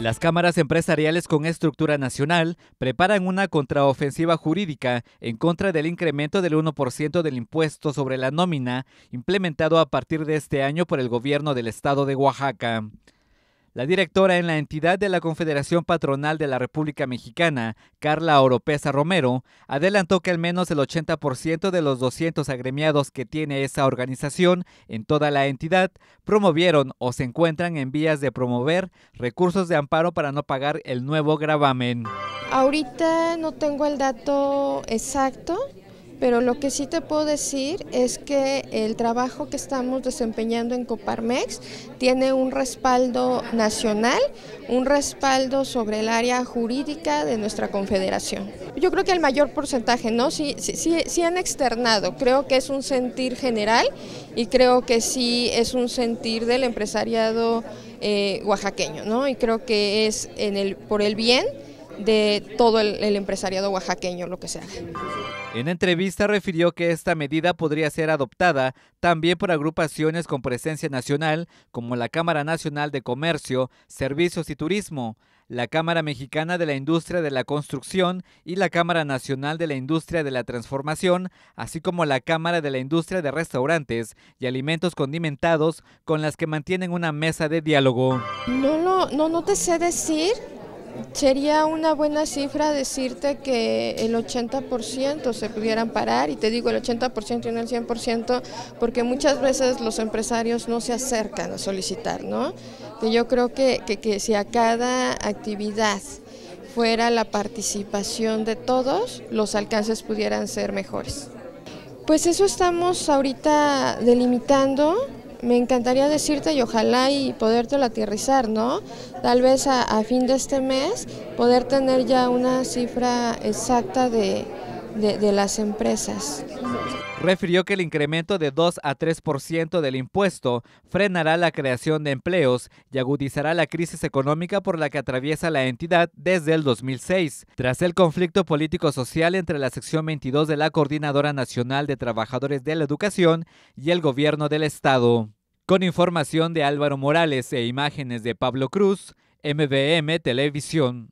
Las cámaras empresariales con estructura nacional preparan una contraofensiva jurídica en contra del incremento del 1% del impuesto sobre la nómina implementado a partir de este año por el gobierno del estado de Oaxaca. La directora en la entidad de la Confederación Patronal de la República Mexicana, Carla Oropesa Romero, adelantó que al menos el 80% de los 200 agremiados que tiene esa organización en toda la entidad promovieron o se encuentran en vías de promover recursos de amparo para no pagar el nuevo gravamen. Ahorita no tengo el dato exacto, pero lo que sí te puedo decir es que el trabajo que estamos desempeñando en Coparmex tiene un respaldo nacional, un respaldo sobre el área jurídica de nuestra confederación. Yo creo que el mayor porcentaje, ¿no? Sí, sí, sí, han externado, creo que es un sentir general y creo que sí es un sentir del empresariado eh, oaxaqueño, ¿no? Y creo que es en el, por el bien de todo el, el empresariado oaxaqueño lo que se haga. En entrevista refirió que esta medida podría ser adoptada también por agrupaciones con presencia nacional, como la Cámara Nacional de Comercio, Servicios y Turismo, la Cámara Mexicana de la Industria de la Construcción y la Cámara Nacional de la Industria de la Transformación, así como la Cámara de la Industria de Restaurantes y Alimentos Condimentados, con las que mantienen una mesa de diálogo. No, no, no, no te sé decir Sería una buena cifra decirte que el 80% se pudieran parar, y te digo el 80% y no el 100%, porque muchas veces los empresarios no se acercan a solicitar, ¿no? Que yo creo que, que si a cada actividad fuera la participación de todos, los alcances pudieran ser mejores. Pues eso estamos ahorita delimitando, me encantaría decirte y ojalá y podértelo aterrizar, ¿no? Tal vez a, fin de este mes poder tener ya una cifra exacta de las empresas refirió que el incremento de 2 a 3% del impuesto frenará la creación de empleos y agudizará la crisis económica por la que atraviesa la entidad desde el 2006, tras el conflicto político-social entre la sección 22 de la Coordinadora Nacional de Trabajadores de la Educación y el gobierno del Estado. Con información de Álvaro Morales e imágenes de Pablo Cruz, MBM Televisión.